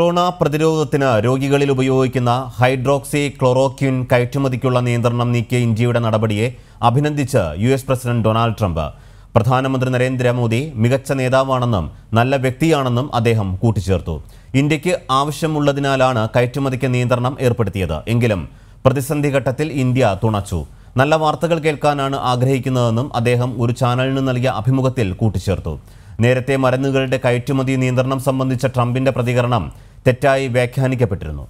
corona പ്രതിരോധത്തിന് രോഗികളിൽ ഉപയോഗിക്കുന്ന ഹൈഡ്രോക്സി ക്ലോറോക്വിൻ കയറ്റുമതിക്കുള്ള നിയന്ത്രണം നീക്കിയ ഇന്ത്യയുടെ നടപടിയെ അഭിനന്ദിച്ച് U S president Donald Trump പ്രധാനമന്ത്രി നരേന്ദ്രമോദി മികച്ച നേതാവാണെന്നും നല്ല വ്യക്തിയാണെന്നും അദ്ദേഹം കൂട്ടിച്ചേർത്തു ഇന്ത്യക്ക് ആവശ്യമുള്ളതിനാലാണ് കയറ്റുമതിക്ക് നിയന്ത്രണം ഏർപ്പെടുത്തിയത് എങ്കിലും പ്രതിസന്ധി ഘട്ടത്തിൽ ഇന്ത്യ തുണച്ചു നല്ല വാർത്തകൾ കേൾക്കാനാണ് ആഗ്രഹിക്കുന്നതെന്നും അദ്ദേഹം ഒരു ചാനലിന് നൽകിയ അഭിമുഖത്തിൽ കൂട്ടിച്ചേർത്തു നേരത്തെ മരുന്നുകളുടെ കയറ്റുമതി നിയന്ത്രണം സംബന്ധിച്ച ട്രംപിന്റെ പ്രതികരണം തെറ്റായി വ്യാഖ്യാനിക്കപ്പെട്ടിരുന്നു